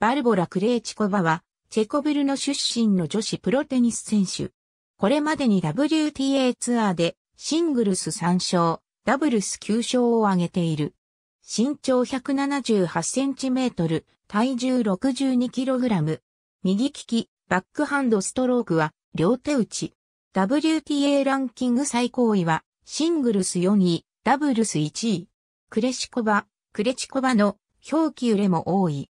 バルボラ・クレーチコバは、チェコビルの出身の女子プロテニス選手。これまでに WTA ツアーで、シングルス3勝、ダブルス9勝を挙げている。身長178センチメートル、体重62キログラム。右利き、バックハンドストロークは、両手打ち。WTA ランキング最高位は、シングルス4位、ダブルス1位。クレシコバ、クレチコバの表記揺れも多い。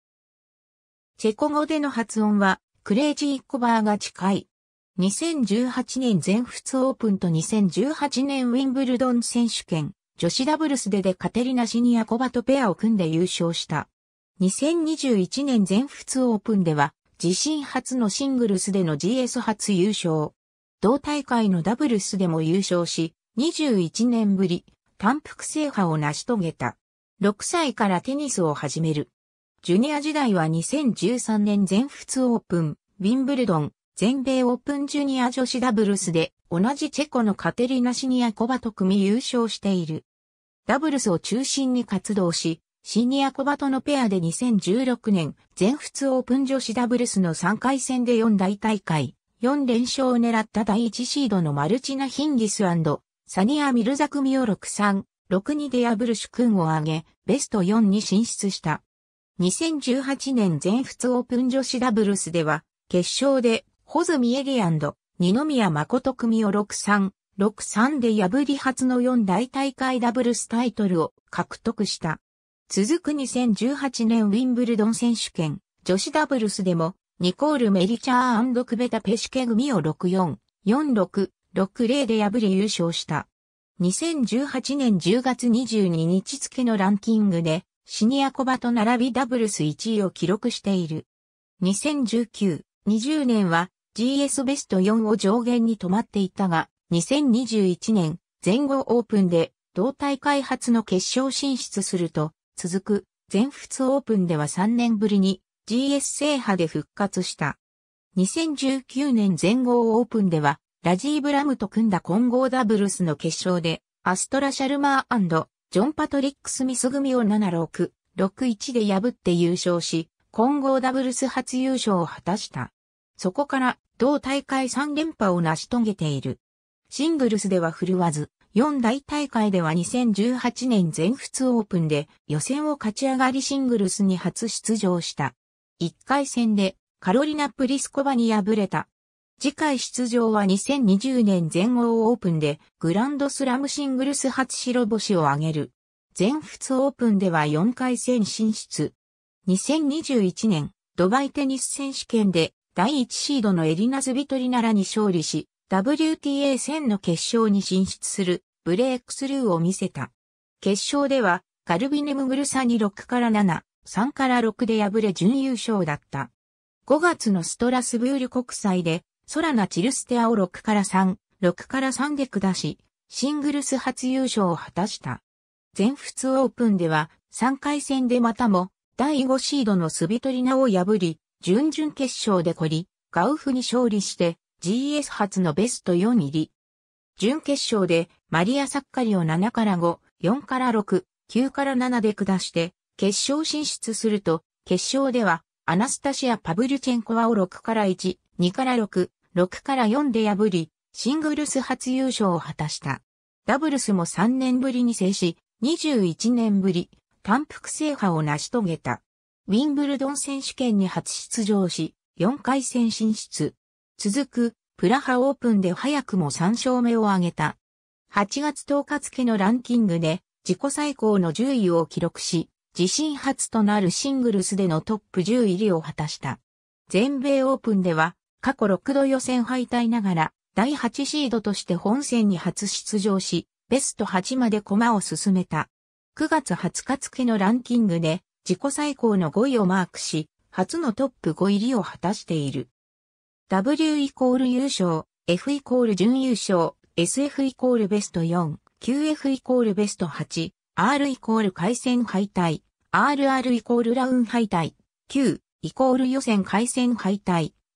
チェコ語での発音は、クレイジーコバーが近い。2018年全仏オープンと2018年ウィンブルドン選手権、女子ダブルスでデカテリナ・シニア・コバとペアを組んで優勝した。2021年全仏オープンでは、自身初のシングルスでの GS 初優勝。同大会のダブルスでも優勝し、21年ぶり、単複制覇を成し遂げた。6歳からテニスを始める。ジュニア時代は2013年全仏オープン、ウィンブルドン、全米オープンジュニア女子ダブルスで、同じチェコのカテリナシニアコバと組優勝している。ダブルスを中心に活動し、シニアコバとのペアで2016年、全仏オープン女子ダブルスの3回戦で4大大会、4連勝を狙った第1シードのマルチナ・ヒンギスサニア・ミルザクミを6-3、6-2で破る主君を挙げ、ベスト4に進出した。2018年全仏オープン女子ダブルスでは、決勝で、ホズミエリアンド、二宮誠組を6-3、6-3で破り初の4大大会ダブルスタイトルを獲得した。続く2018年ウィンブルドン選手権、女子ダブルスでも、ニコール・メリチャークベタ・ペシケ組を6-4、4-6、6-0で破り優勝した。2018年10月22日付のランキングで、シニアコバと並びダブルス1位を記録している。2019、20年は GS ベスト4を上限に止まっていたが、2021年、全豪オープンで、同大会初の決勝進出すると、続く、全仏オープンでは3年ぶりに、GS 制覇で復活した。2019年全豪オープンでは、ラジーブラムと組んだ混合ダブルスの決勝で、アストラシャルマージョン・パトリック・スミス組を7-6、6-1で破って優勝し、混合ダブルス初優勝を果たした。そこから同大会3連覇を成し遂げている。シングルスでは振るわず、4大大会では2018年全仏オープンで予選を勝ち上がりシングルスに初出場した。1回戦でカロリナ・プリスコバに敗れた次回出場は2020年全豪オープンでグランドスラムシングルス初白星を挙げる。全仏オープンでは4回戦進出。2021年ドバイテニス選手権で第1シードのエリナズ・ビトリナラに勝利し、WTA 戦の決勝に進出するブレイクスルーを見せた。決勝ではカルビネムグルサに6から7、3から6で敗れ準優勝だった。5月のストラスブール国際でソラナ・チルステアを6から3、6から3で下し、シングルス初優勝を果たした。全仏オープンでは3回戦でまたも第5シードのスビトリナを破り、準々決勝で懲り、ガウフに勝利して GS 初のベスト4入り。準決勝でマリア・サッカリを7から5、4から6、9から7で下して、決勝進出すると、決勝ではアナスタシア・パブルチェンコワを6から1、2から6、6から4で破り、シングルス初優勝を果たした。ダブルスも3年ぶりに制し、21年ぶり、単腹制覇を成し遂げた。ウィンブルドン選手権に初出場し、4回戦進出。続く、プラハオープンで早くも3勝目を挙げた。8月10日付のランキングで、自己最高の10位を記録し、自身初となるシングルスでのトップ10入りを果たした。全米オープンでは過去6度予選敗退ながら、第8シードとして本戦に初出場し、ベスト8まで駒を進めた。9月20日付のランキングで、自己最高の5位をマークし、初のトップ5入りを果たしている。W イコール優勝、F イコール準優勝、SF イコールベスト4、QF イコールベスト8、R イコール回戦敗退、RR イコールラウン敗退、Q イコール予選回戦敗退、